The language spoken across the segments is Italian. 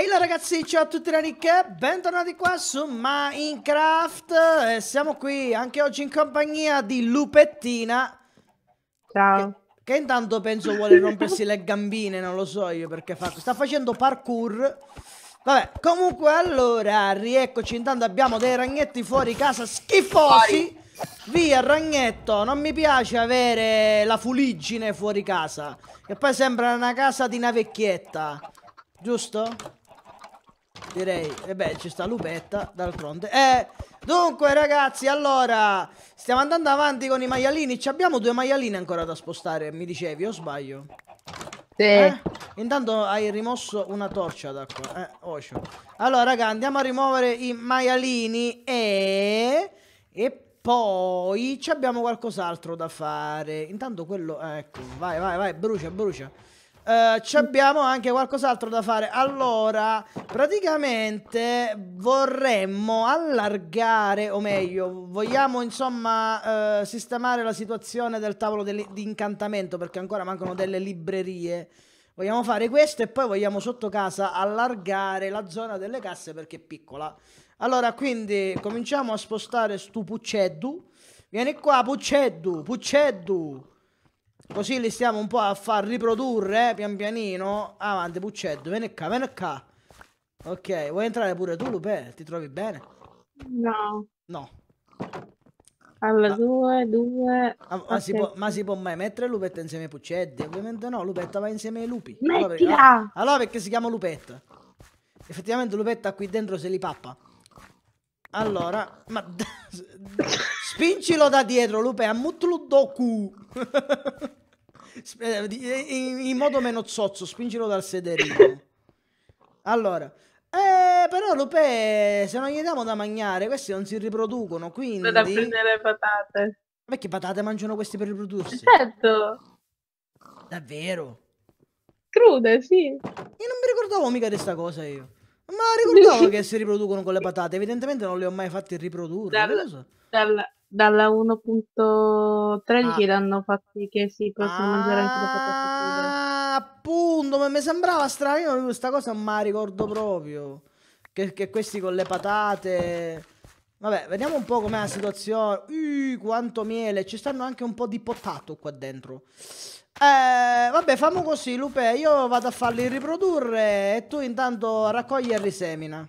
Ehi hey là ragazzi, ciao a tutti da Nick, bentornati qua su Minecraft e eh, siamo qui anche oggi in compagnia di Lupettina Ciao Che, che intanto penso vuole rompersi le gambine, non lo so io perché fa, sta facendo parkour Vabbè, comunque allora, rieccoci, intanto abbiamo dei ragnetti fuori casa schifosi Via ragnetto, non mi piace avere la fuliggine fuori casa Che poi sembra una casa di una vecchietta Giusto? Direi, e eh beh, ci sta Lupetta, d'altronde. Eh, dunque ragazzi, allora, stiamo andando avanti con i maialini. Ci abbiamo due maialini ancora da spostare, mi dicevi, o sbaglio? Sì. Eh? Intanto hai rimosso una torcia d'acqua, Eh, ocio. Allora, raga, andiamo a rimuovere i maialini e... E poi abbiamo qualcos'altro da fare. Intanto quello... Ecco, vai, vai, vai, brucia, brucia. Eh, ci abbiamo anche qualcos'altro da fare. Allora, praticamente vorremmo allargare, o meglio, vogliamo insomma eh, sistemare la situazione del tavolo di incantamento perché ancora mancano delle librerie. Vogliamo fare questo e poi vogliamo sotto casa allargare la zona delle casse perché è piccola. Allora, quindi cominciamo a spostare stu Pucceddu. Vieni qua, Pucceddu, Pucceddu. Così li stiamo un po' a far riprodurre, eh, pian pianino. Avanti, Puccetto, vieni qua, vieni qua. Ok, vuoi entrare pure tu, Lupe? Ti trovi bene? No. No. Allora, ma... due, due... Ah, ma, si può, ma, si può, mai mettere Lupetta insieme ai Puccetti? Ovviamente no, Lupetta va insieme ai lupi. Allora perché, ah, allora perché si chiama Lupetta? Effettivamente Lupetta qui dentro se li pappa. Allora, ma... Spincilo da dietro, Lupe, a Mutludoku. Eh, eh, in, in modo meno zozzo, spingilo dal sederino. Allora, eh, però Lupe, se non gli diamo da mangiare, questi non si riproducono, quindi... Da prendere le patate. Ma che patate mangiano questi per riprodursi? Certo. Davvero? Crude, sì. Io non mi ricordavo mica di questa cosa io. Ma ricordavo che si riproducono con le patate, evidentemente non le ho mai fatte riprodurre. Dalla, dalla, dalla 1.3 gli ah. l'hanno fatti che si possono ah, mangiare anche le patate ah, appunto, ma mi sembrava strano, questa cosa non me la ricordo proprio. Che, che, questi con le patate... Vabbè, vediamo un po' com'è la situazione. Uh, quanto miele, ci stanno anche un po' di potato qua dentro. Eh, vabbè, famo così, Lupe, io vado a farli riprodurre e tu intanto raccogli e risemina.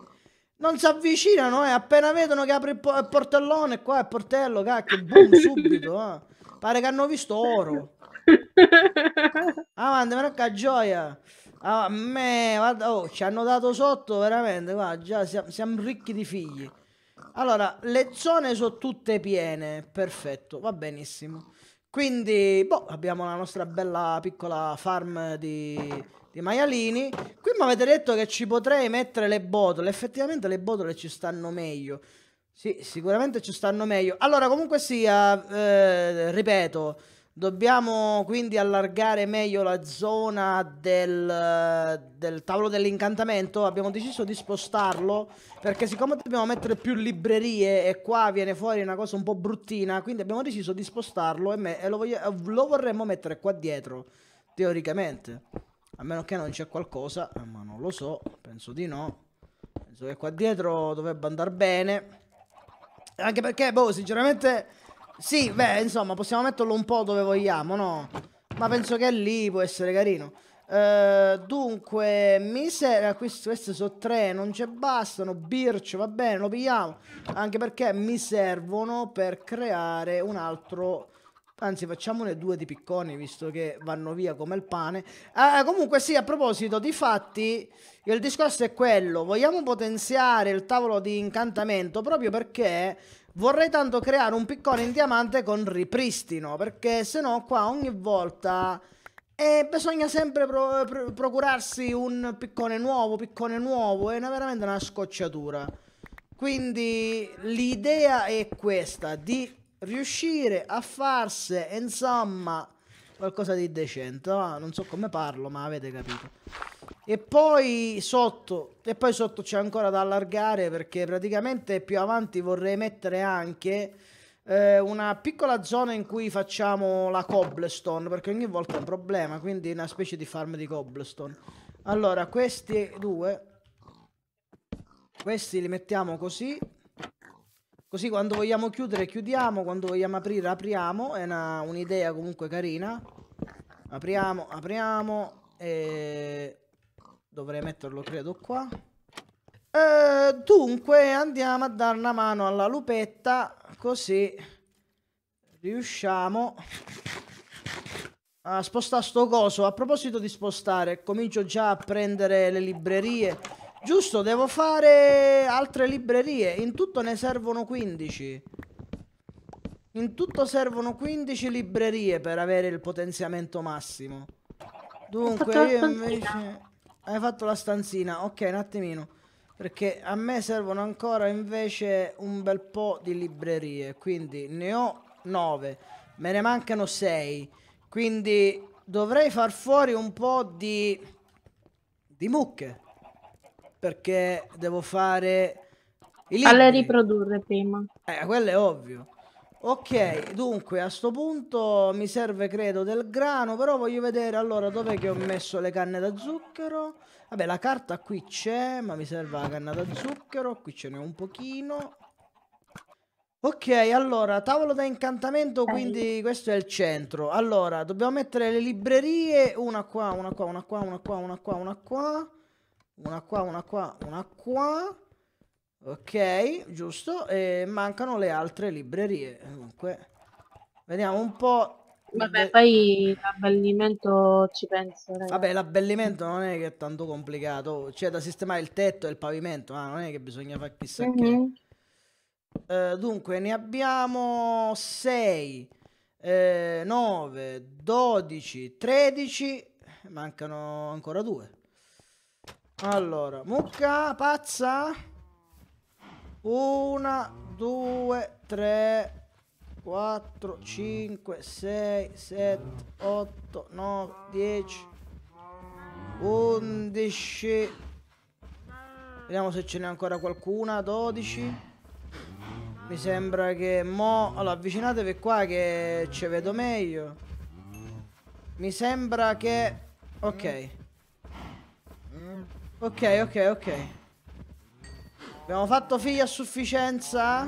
Non si avvicinano, eh. appena vedono che apre il, po il portellone, qua è portello, cacchio, boom, subito. Eh. Pare che hanno visto oro. Avanti, ah, porca gioia. A me, guarda, oh, ci hanno dato sotto, veramente, qua, già siamo, siamo ricchi di figli. Allora, le zone sono tutte piene, perfetto, va benissimo. Quindi, boh, abbiamo la nostra bella piccola farm di di maialini. Qui mi avete detto che ci potrei mettere le botole. Effettivamente le botole ci stanno meglio. Sì, sicuramente ci stanno meglio. Allora, comunque sia, eh, ripeto, dobbiamo quindi allargare meglio la zona del, del tavolo dell'incantamento. Abbiamo deciso di spostarlo perché siccome dobbiamo mettere più librerie e qua viene fuori una cosa un po' bruttina, quindi abbiamo deciso di spostarlo e, me, e lo, voglio, lo vorremmo mettere qua dietro, teoricamente. A meno che non c'è qualcosa, eh, ma non lo so, penso di no. Penso che qua dietro dovrebbe andare bene. Anche perché, boh, sinceramente... Sì, beh, insomma, possiamo metterlo un po' dove vogliamo, no? Ma penso che lì può essere carino. Uh, dunque, miseria, eh, questi, queste sono tre, non ci bastano, birch, va bene, lo pigliamo, anche perché mi servono per creare un altro Anzi, facciamone due di picconi, visto che vanno via come il pane. Ah, eh, comunque, sì, a proposito di fatti, il discorso è quello. Vogliamo potenziare il tavolo di incantamento proprio perché Vorrei tanto creare un piccone in diamante con ripristino, perché se no qua ogni volta eh, bisogna sempre pro pro procurarsi un piccone nuovo, piccone nuovo, è una, veramente una scocciatura. Quindi l'idea è questa, di riuscire a farsi, insomma, qualcosa di decente. Ah, non so come parlo, ma avete capito. E poi sotto, e poi sotto c'è ancora da allargare perché praticamente più avanti vorrei mettere anche eh, una piccola zona in cui facciamo la cobblestone perché ogni volta è un problema, quindi una specie di farm di cobblestone. Allora, questi due, questi li mettiamo così. Così quando vogliamo chiudere chiudiamo, quando vogliamo aprire apriamo, è un'idea comunque carina. Apriamo, apriamo e dovrei metterlo credo qua. E, dunque andiamo a dare una mano alla lupetta così riusciamo a spostare sto coso. A proposito di spostare, comincio già a prendere le librerie Giusto, devo fare altre librerie. In tutto ne servono 15. In tutto servono 15 librerie per avere il potenziamento massimo. Dunque, io invece... Hai fatto la stanzina. Ok, un attimino. Perché a me servono ancora invece un bel po' di librerie. Quindi ne ho 9. Me ne mancano 6. Quindi dovrei far fuori un po' di... di mucche perché devo fare... Alle riprodurre prima. Eh, quello è ovvio. Ok, dunque a sto punto mi serve credo del grano, però voglio vedere allora dove che ho messo le canne da zucchero. Vabbè, la carta qui c'è, ma mi serve la canna da zucchero, qui ce n'è un pochino. Ok, allora, tavolo da incantamento, quindi questo è il centro. Allora, dobbiamo mettere le librerie, una qua, una qua, una qua, una qua, una qua, una qua. Una qua, una qua, una qua. Ok, giusto. E mancano le altre librerie. Dunque, vediamo un po'. Vabbè, poi l'abbellimento ci penso. Ragazzi. Vabbè, l'abbellimento non è che è tanto complicato. C'è da sistemare il tetto e il pavimento, ma non è che bisogna fare chissà mm -hmm. che. Eh, dunque, ne abbiamo 6, 9, 12, 13. Mancano ancora due. Allora, mucca, pazza. Una, due, tre, quattro, cinque, sei, sette, otto, nove, dieci, undici. Vediamo se ce n'è ancora qualcuna, dodici. Mi sembra che mo... Allora, avvicinatevi qua che ci vedo meglio. Mi sembra che... Ok. Ok, ok, ok. Abbiamo fatto figli a sufficienza.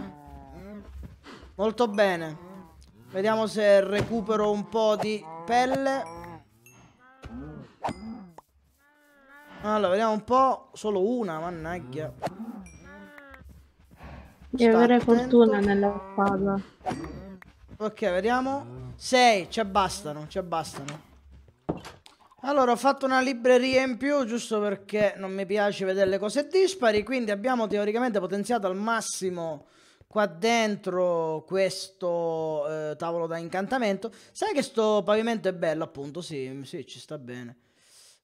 Molto bene. Vediamo se recupero un po' di pelle. Allora, vediamo un po'. Solo una, mannaggia. Devi avere fortuna nella spada. Ok, vediamo. Sei, ci abbastano, ci abbastano. Allora, ho fatto una libreria in più giusto perché non mi piace vedere le cose dispari, quindi abbiamo teoricamente potenziato al massimo qua dentro questo eh, tavolo da incantamento. Sai che sto pavimento è bello, appunto, sì, sì ci sta bene.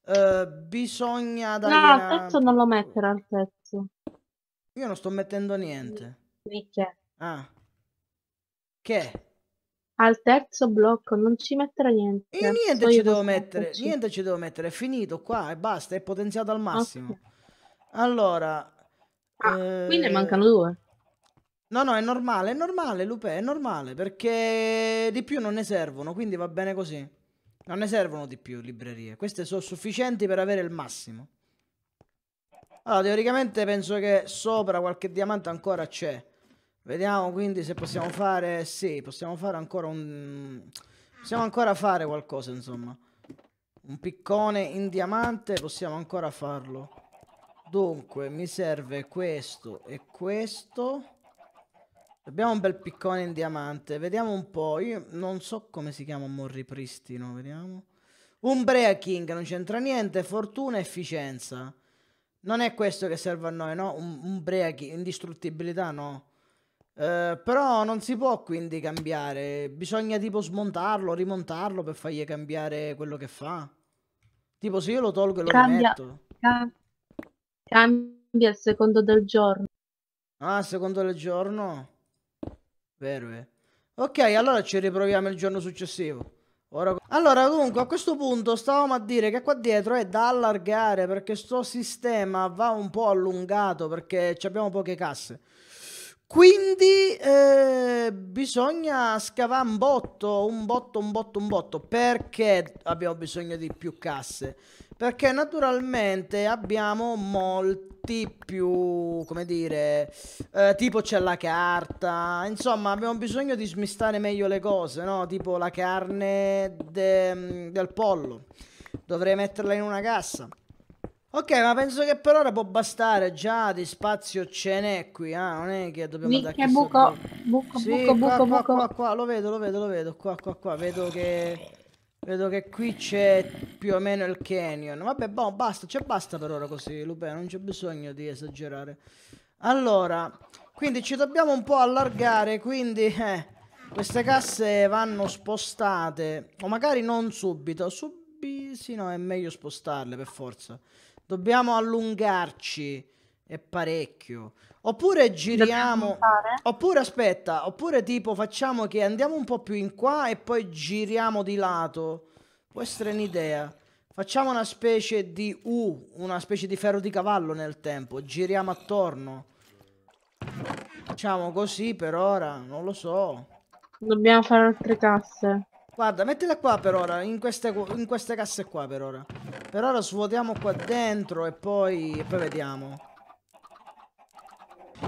Eh, bisogna dare... No, al pezzo non lo mettere al pezzo. Io non sto mettendo niente. Sì, ah. Che? Al terzo blocco, non ci metterò niente. Io niente ci devo mettere, metterci. niente ci devo mettere, è finito qua e basta, è potenziato al massimo. Okay. Allora... Ah, eh... qui ne mancano due. Eh, no, no, è normale, è normale, Lupe, è normale, perché di più non ne servono, quindi va bene così. Non ne servono di più librerie, queste sono sufficienti per avere il massimo. Allora, teoricamente penso che sopra qualche diamante ancora c'è. Vediamo quindi se possiamo fare. Sì, possiamo fare ancora un. Possiamo ancora fare qualcosa, insomma. Un piccone in diamante, possiamo ancora farlo. Dunque, mi serve questo e questo. Abbiamo un bel piccone in diamante. Vediamo un po'. Io non so come si chiama un ripristino. Vediamo. Umbrea King, non c'entra niente. Fortuna e efficienza. Non è questo che serve a noi, no? Umbrea King, indistruttibilità, no? Eh, però non si può quindi cambiare. Bisogna tipo smontarlo, rimontarlo per fargli cambiare quello che fa. Tipo, se io lo tolgo e lo cambia, rimetto. Cambia a secondo del giorno. Ah, a secondo del giorno? Vero, eh. Ok, allora ci riproviamo il giorno successivo. Ora... Allora, comunque, a questo punto stavamo a dire che qua dietro è da allargare perché sto sistema va un po' allungato perché abbiamo poche casse. Quindi eh, bisogna scavare un botto, un botto, un botto, un botto. Perché abbiamo bisogno di più casse? Perché naturalmente abbiamo molti più, come dire, eh, tipo c'è la carta, insomma abbiamo bisogno di smistare meglio le cose, no? Tipo la carne de, del pollo, dovrei metterla in una cassa. Ok, ma penso che per ora può bastare. Già di spazio ce n'è qui. Ah, non è che dobbiamo andare a buco, buco, sì, buco, qua, buco, qua, buco. Qua, qua, lo vedo, lo vedo, lo vedo. Qua, qua, qua. Vedo che. Vedo che qui c'è più o meno il canyon. Vabbè, boh, basta. Cioè, basta per ora così, Lupe. Non c'è bisogno di esagerare. Allora, quindi ci dobbiamo un po' allargare. Quindi, eh, queste casse vanno spostate. O magari non subito. Subito, sì, no, è meglio spostarle per forza dobbiamo allungarci e parecchio. Oppure giriamo, oppure aspetta, oppure tipo facciamo che andiamo un po' più in qua e poi giriamo di lato. Può essere un'idea. Facciamo una specie di U, una specie di ferro di cavallo nel tempo, giriamo attorno. Facciamo così per ora, non lo so. Dobbiamo fare altre casse. Guarda, mettile qua per ora, in queste, in queste casse qua per ora. Per ora svuotiamo qua dentro e poi, e poi vediamo.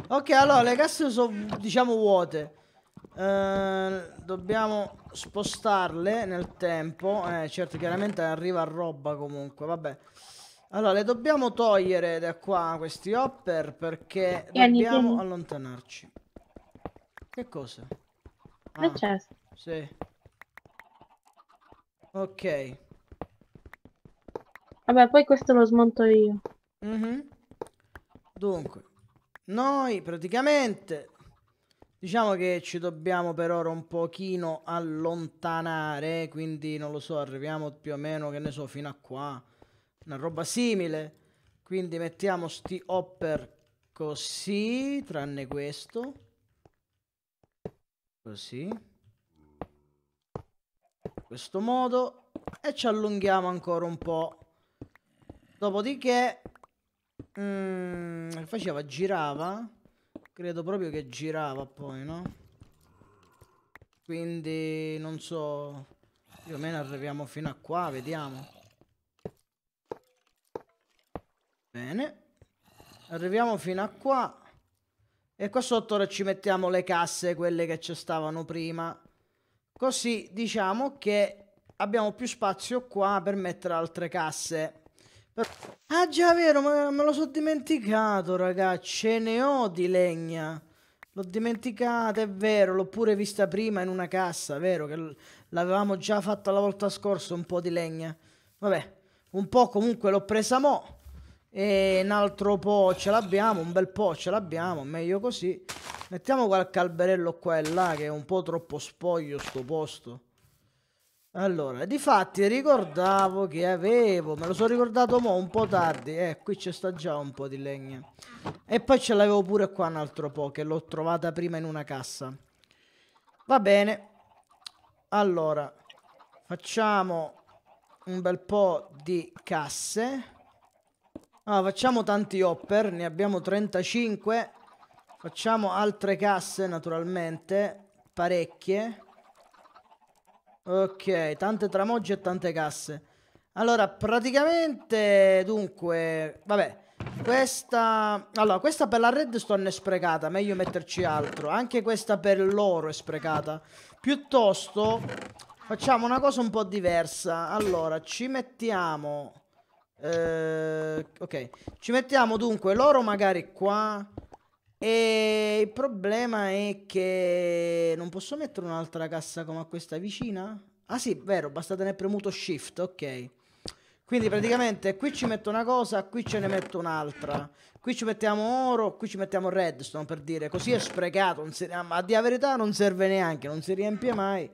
Ok, allora le casse sono, diciamo, vuote. Eh, dobbiamo spostarle nel tempo. Eh, certo, chiaramente arriva roba comunque, vabbè. Allora, le dobbiamo togliere da qua questi hopper perché tieni, dobbiamo tieni. allontanarci. Che cosa? Ah, certo. sì. Ok. Vabbè, poi questo lo smonto io. Mm -hmm. Dunque, noi praticamente diciamo che ci dobbiamo per ora un pochino allontanare, quindi non lo so, arriviamo più o meno, che ne so, fino a qua, una roba simile. Quindi mettiamo sti hopper così, tranne questo. Così. In questo modo. E ci allunghiamo ancora un po' Dopodiché mm, faceva girava. Credo proprio che girava poi, no? Quindi non so. Più o meno arriviamo fino a qua, vediamo. Bene. Arriviamo fino a qua. E qua sotto ora ci mettiamo le casse, quelle che ci stavano prima. Così diciamo che abbiamo più spazio qua per mettere altre casse. Però... Ah già vero, ma me lo sono dimenticato raga, ce ne ho di legna. L'ho dimenticata, è vero, l'ho pure vista prima in una cassa, vero? Che l'avevamo già fatta la volta scorsa un po' di legna. Vabbè, un po' comunque l'ho presa mo'. E un altro po' ce l'abbiamo, un bel po' ce l'abbiamo, meglio così. Mettiamo qualche alberello qua e là che è un po' troppo spoglio sto posto. Allora, di fatti ricordavo che avevo, me lo sono ricordato mo un po' tardi, eh, qui c'è sta già un po' di legna. E poi ce l'avevo pure qua un altro po', che l'ho trovata prima in una cassa. Va bene. Allora, facciamo un bel po' di casse. Allora, ah, facciamo tanti hopper, ne abbiamo 35. Facciamo altre casse, naturalmente, parecchie. Ok, tante tramogge e tante casse. Allora, praticamente, dunque, vabbè, questa... Allora, questa per la redstone è sprecata, meglio metterci altro. Anche questa per l'oro è sprecata. Piuttosto, facciamo una cosa un po' diversa. Allora, ci mettiamo... Eh, ok, ci mettiamo dunque l'oro magari qua... E il problema è che non posso mettere un'altra cassa come questa vicina? Ah sì, vero, basta tenere premuto shift, ok. Quindi praticamente qui ci metto una cosa, qui ce ne metto un'altra. Qui ci mettiamo oro, qui ci mettiamo redstone per dire, così è sprecato, si, ma a dire verità non serve neanche, non si riempie mai.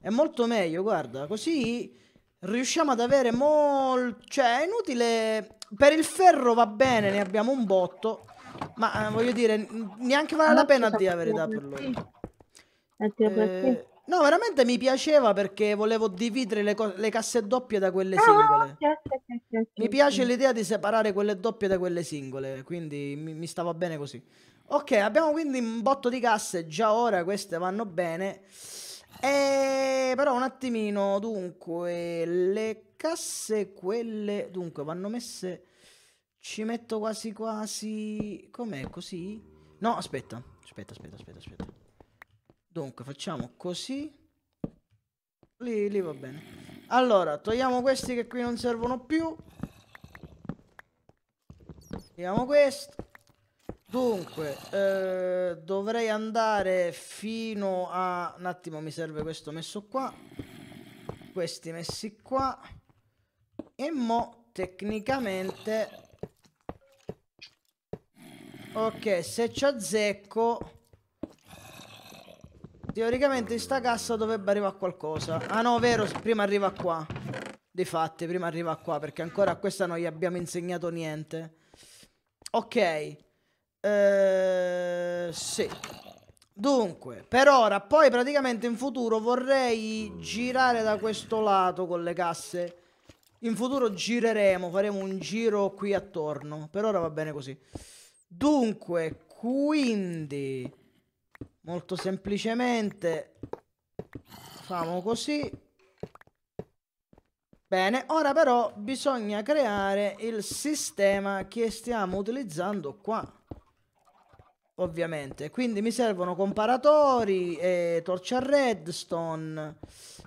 È molto meglio, guarda, così riusciamo ad avere molto... cioè è inutile... Per il ferro va bene, ne abbiamo un botto, ma eh, voglio dire, neanche vale la pena a dire la verità per loro. Eh, eh, no, veramente mi piaceva perché volevo dividere le, le casse doppie da quelle ah, singole. Mi piace l'idea di separare quelle doppie da quelle singole, quindi mi, mi stava bene così. Ok, abbiamo quindi un botto di casse, già ora queste vanno bene. Eh, però un attimino, dunque, le casse quelle... Dunque, vanno messe ci metto quasi quasi... Com'è? Così? No, aspetta. Aspetta, aspetta, aspetta, aspetta. Dunque, facciamo così. Lì, lì va bene. Allora, togliamo questi che qui non servono più. Togliamo questo. Dunque, eh, dovrei andare fino a... Un attimo, mi serve questo messo qua. Questi messi qua. E mo, tecnicamente, Ok, se ci azzecco... Teoricamente in sta cassa dovrebbe arrivare qualcosa. Ah no, vero, prima arriva qua. Di fatti, prima arriva qua, perché ancora a questa non gli abbiamo insegnato niente. Ok. Eh, sì. Dunque, per ora, poi praticamente in futuro vorrei girare da questo lato con le casse. In futuro gireremo, faremo un giro qui attorno. Per ora va bene così. Dunque, quindi, molto semplicemente, facciamo così. Bene, ora però bisogna creare il sistema che stiamo utilizzando qua ovviamente. Quindi mi servono comparatori, e torcia redstone.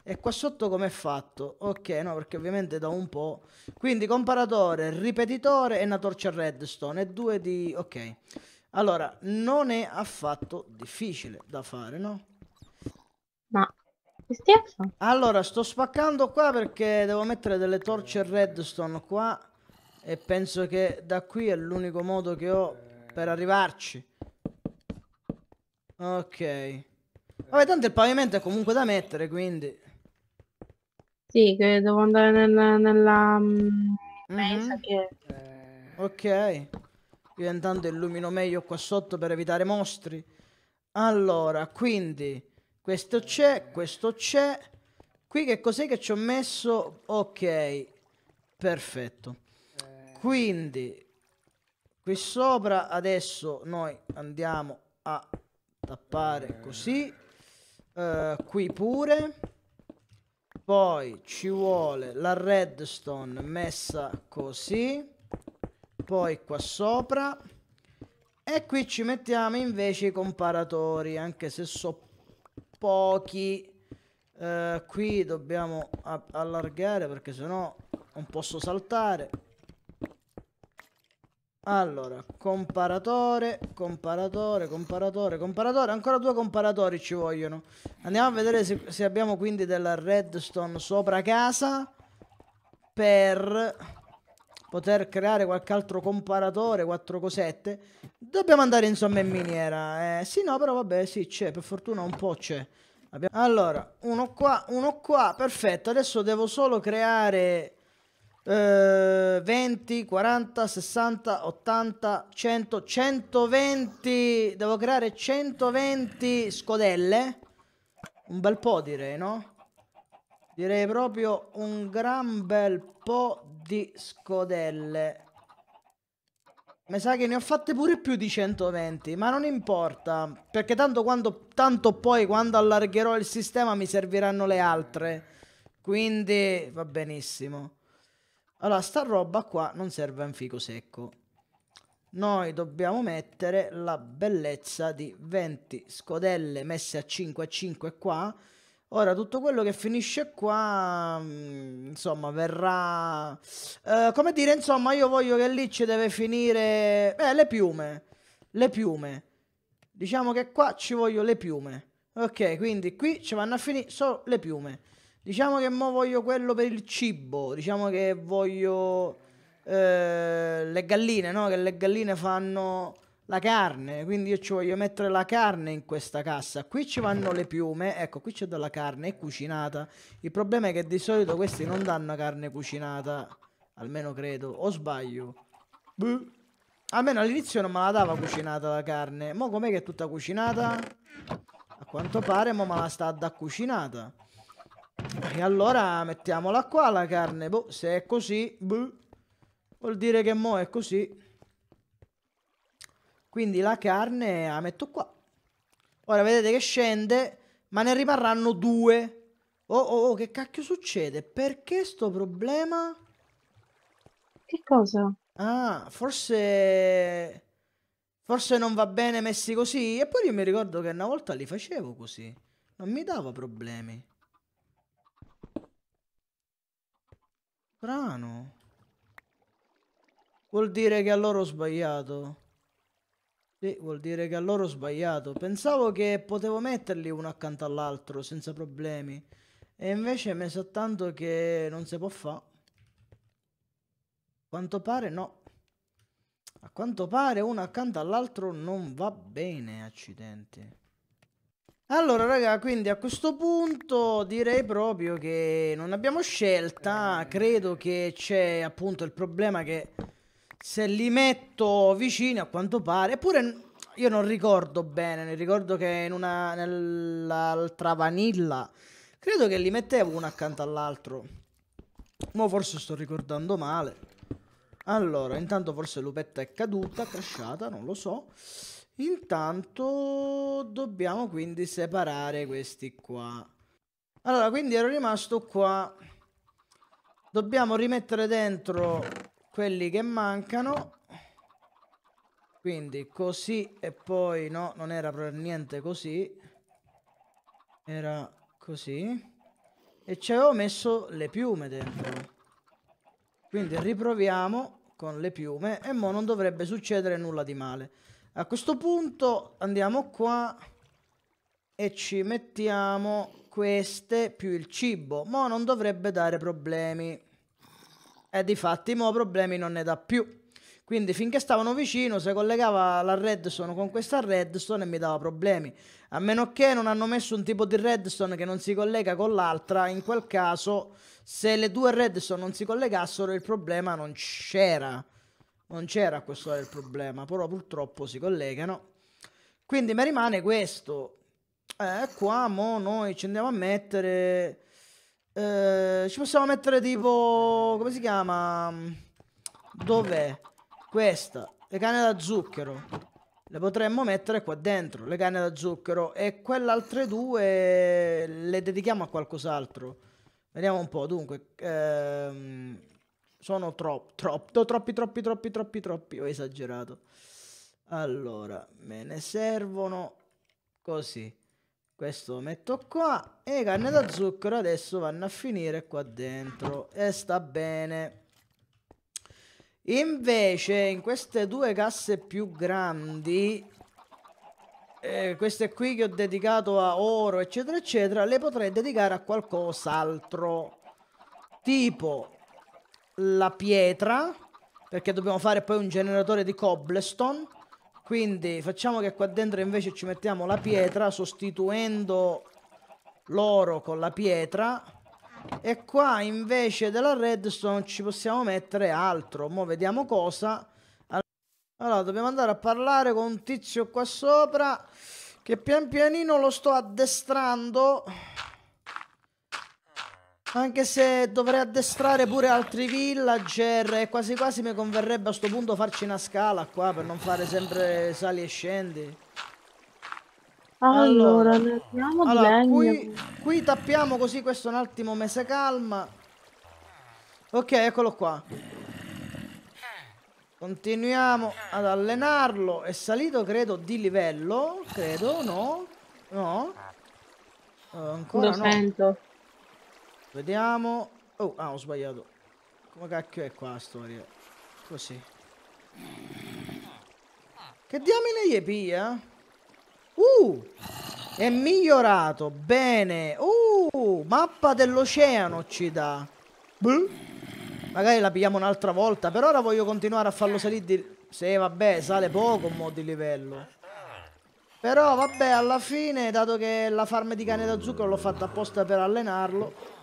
E qua sotto com'è fatto? Ok, no, perché ovviamente da un po'. Quindi comparatore, ripetitore e una torcia redstone. E due di... ok. Allora, non è affatto difficile da fare, no? Ma... Scherzo? Allora, sto spaccando qua perché devo mettere delle torce redstone qua e penso che da qui è l'unico modo che ho per arrivarci. Ok. Vabbè, tanto il pavimento è comunque da mettere, quindi. Sì, che devo andare nel- nella mm, mesa mhm. che... Eh. Ok. Io intanto illumino meglio qua sotto per evitare mostri. Allora, quindi questo c'è, questo c'è. Qui che cos'è che ci ho messo? Ok. Perfetto. Eh. Quindi qui sopra adesso noi andiamo a tappare eh. così. Uh, qui pure. Poi ci vuole la redstone messa così. Poi qua sopra. E qui ci mettiamo invece i comparatori, anche se so pochi. Uh, qui dobbiamo allargare perché sennò non posso saltare. Allora, comparatore, comparatore, comparatore, comparatore. Ancora due comparatori ci vogliono. Andiamo a vedere se, se abbiamo quindi della redstone sopra casa per poter creare qualche altro comparatore, quattro cosette. Dobbiamo andare insomma in miniera. Eh, sì, no, però vabbè, sì, c'è. Per fortuna un po' c'è. Abbiamo... Allora, uno qua, uno qua. Perfetto, adesso devo solo creare 20, 40, 60, 80, 100, 120. Devo creare 120 scodelle. Un bel po' direi, no? Direi proprio un gran bel po' di scodelle. Mi sa che ne ho fatte pure più di 120, ma non importa, perché tanto, quando, tanto poi quando allargherò il sistema mi serviranno le altre. Quindi va benissimo. Allora, sta roba qua non serve a un fico secco. Noi dobbiamo mettere la bellezza di 20 scodelle messe a 5 e 5 qua. Ora, tutto quello che finisce qua, mm, insomma, verrà... Eh, come dire, insomma, io voglio che lì ci deve finire... Eh, le piume. Le piume. Diciamo che qua ci voglio le piume. Ok, quindi qui ci vanno a finire solo le piume. Diciamo che mo voglio quello per il cibo, diciamo che voglio eh, le galline, no? Che le galline fanno la carne, quindi io ci voglio mettere la carne in questa cassa. Qui ci vanno le piume, ecco, qui c'è della carne, è cucinata. Il problema è che di solito questi non danno carne cucinata, almeno credo, o sbaglio. Buh. Almeno all'inizio non me la dava cucinata la carne. Mo com'è che è tutta cucinata? A quanto pare mo me la sta da cucinata. E allora mettiamola qua la carne. Boh, se è così, boh, vuol dire che mo è così. Quindi la carne la metto qua. Ora vedete che scende, ma ne rimarranno due. Oh, oh, oh, che cacchio succede? Perché sto problema? Che cosa? Ah, forse... Forse non va bene messi così. E poi io mi ricordo che una volta li facevo così. Non mi dava problemi. Strano. Vuol dire che a loro ho sbagliato. Sì, vuol dire che a loro ho sbagliato. Pensavo che potevo metterli uno accanto all'altro senza problemi. E invece mi sa tanto che non si può fare. A quanto pare no. A quanto pare uno accanto all'altro non va bene, accidenti. Allora, raga, quindi a questo punto direi proprio che non abbiamo scelta. Credo che c'è appunto il problema che se li metto vicini a quanto pare, eppure io non ricordo bene, ricordo che in una nell'altra vanilla credo che li mettevo uno accanto all'altro. Ma forse sto ricordando male. Allora, intanto forse Lupetta è caduta, crashata, non lo so. Intanto dobbiamo quindi separare questi qua. Allora, quindi ero rimasto qua. Dobbiamo rimettere dentro quelli che mancano. Quindi così e poi no, non era per niente così. Era così. E ci avevo messo le piume dentro. Quindi riproviamo con le piume e mo non dovrebbe succedere nulla di male. A questo punto andiamo qua e ci mettiamo queste più il cibo. Mo' non dovrebbe dare problemi. E di fatti mo' problemi non ne dà più. Quindi finché stavano vicino, se collegava la redstone con questa redstone mi dava problemi. A meno che non hanno messo un tipo di redstone che non si collega con l'altra, in quel caso se le due redstone non si collegassero il problema non c'era non c'era questo era il problema, però purtroppo si collegano. Quindi mi rimane questo. Eh, qua mo noi ci andiamo a mettere... Eh, ci possiamo mettere tipo... come si chiama? Dov'è? Questa. Le canne da zucchero. Le potremmo mettere qua dentro, le canne da zucchero. E quelle altre due le dedichiamo a qualcos'altro. Vediamo un po', dunque... Ehm... Sono troppo, troppo, troppi, troppi, troppi, troppi, troppi. Ho esagerato. Allora, me ne servono così. Questo lo metto qua. E le canne da zucchero adesso vanno a finire qua dentro. E sta bene. Invece, in queste due casse più grandi, eh, queste qui che ho dedicato a oro, eccetera, eccetera, le potrei dedicare a qualcos'altro. Tipo, la pietra, perché dobbiamo fare poi un generatore di cobblestone. Quindi facciamo che qua dentro invece ci mettiamo la pietra, sostituendo l'oro con la pietra. E qua invece della redstone ci possiamo mettere altro. Mo' vediamo cosa. Allora, dobbiamo andare a parlare con un tizio qua sopra che pian pianino lo sto addestrando anche se dovrei addestrare pure altri villager e eh, quasi quasi mi converrebbe a sto punto farci una scala qua per non fare sempre sali e scendi. Allora, allora, allora qui, qui, tappiamo così questo un attimo mese calma. Ok, eccolo qua. Continuiamo ad allenarlo. È salito, credo, di livello. Credo, no? No? Uh, ancora Lo no. sento. Vediamo. Oh, ah, ho sbagliato. Come cacchio è qua la storia? Così. Che diamine gli pia? Uh! È migliorato. Bene. Uh! Mappa dell'oceano ci dà. Bluh. Magari la pigliamo un'altra volta. Per ora voglio continuare a farlo salire di... Sì, vabbè, sale poco un mo' di livello. Però vabbè, alla fine, dato che la farm di cane da zucchero l'ho fatta apposta per allenarlo,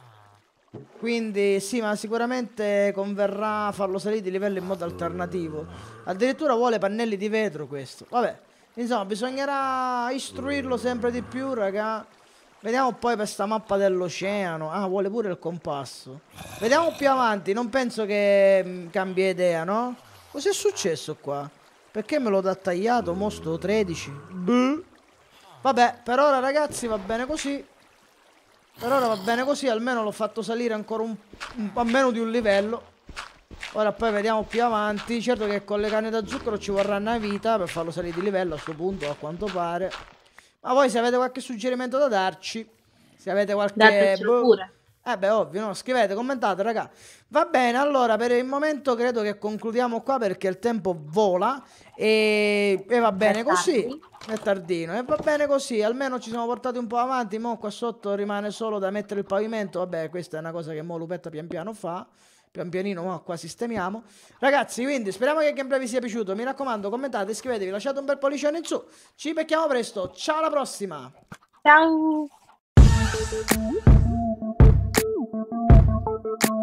quindi sì, ma sicuramente converrà farlo salire di livello in modo alternativo. Addirittura vuole pannelli di vetro questo. Vabbè, insomma, bisognerà istruirlo sempre di più, raga. Vediamo poi per sta mappa dell'oceano. Ah, vuole pure il compasso. Vediamo più avanti, non penso che mh, mm, cambia idea, no? Cos'è successo qua? Perché me l'ho tagliato, mostro 13? Beh. Vabbè, per ora ragazzi va bene così. Per ora va bene così, almeno l'ho fatto salire ancora un, un, a meno di un livello. Ora poi vediamo più avanti. Certo che con le canne da zucchero ci vorrà una vita per farlo salire di livello a questo punto, a quanto pare. Ma voi se avete qualche suggerimento da darci, se avete qualche... Datecelo boh, pure eh beh, ovvio, no? scrivete, commentate, raga. Va bene, allora per il momento credo che concludiamo qua perché il tempo vola e, e va bene è così. È tardino e va bene così, almeno ci siamo portati un po' avanti, mo qua sotto rimane solo da mettere il pavimento, vabbè questa è una cosa che mo Lupetta pian piano fa pian pianino mo qua sistemiamo ragazzi quindi speriamo che il gameplay vi sia piaciuto mi raccomando commentate iscrivetevi lasciate un bel pollicione in su ci becchiamo presto ciao alla prossima ciao Thank you.